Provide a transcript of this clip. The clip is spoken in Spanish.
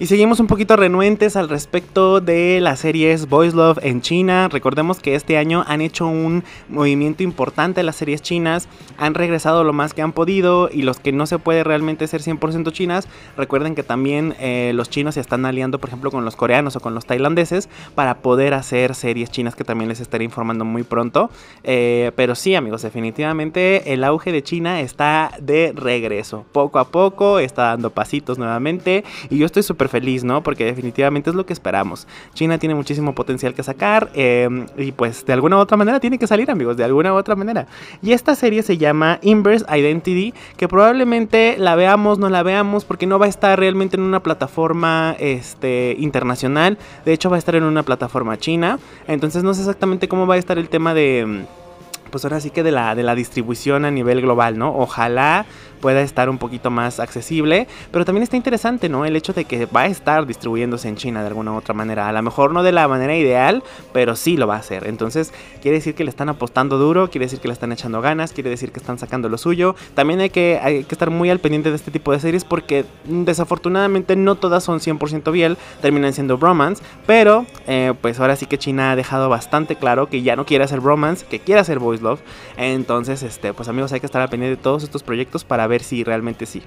Y seguimos un poquito renuentes al respecto de las series Boys Love en China. Recordemos que este año han hecho un movimiento importante las series chinas, han regresado lo más que han podido y los que no se puede realmente ser 100% chinas, recuerden que también eh, los chinos se están aliando, por ejemplo, con los coreanos o con los tailandeses para poder hacer series chinas que también les estaré informando muy pronto. Eh, pero sí, amigos, definitivamente el auge de China está de regreso. Poco a poco está dando pasitos nuevamente y yo estoy súper feliz, ¿no? Porque definitivamente es lo que esperamos. China tiene muchísimo potencial que sacar em, y pues de alguna u otra manera tiene que salir, amigos, de alguna u otra manera. Y esta serie se llama Inverse Identity, que probablemente la veamos, no la veamos, porque no va a estar realmente en una plataforma este, internacional. De hecho, va a estar en una plataforma china. Entonces no sé exactamente cómo va a estar el tema de pues ahora sí que de la, de la distribución a nivel global, ¿no? Ojalá pueda estar un poquito más accesible. Pero también está interesante, ¿no? El hecho de que va a estar distribuyéndose en China de alguna u otra manera. A lo mejor no de la manera ideal, pero sí lo va a hacer. Entonces, quiere decir que le están apostando duro, quiere decir que le están echando ganas, quiere decir que están sacando lo suyo. También hay que, estar muy al pendiente de este tipo de series porque mm, desafortunadamente no todas son 100% bien, terminan siendo bromance. Pero, eh, pues ahora sí que China ha dejado bastante claro que ya no quiere hacer bromance, que quiere hacer voice love. Entonces, este, pues amigos, hay que estar al pendiente de todos estos proyectos para ver si realmente sí.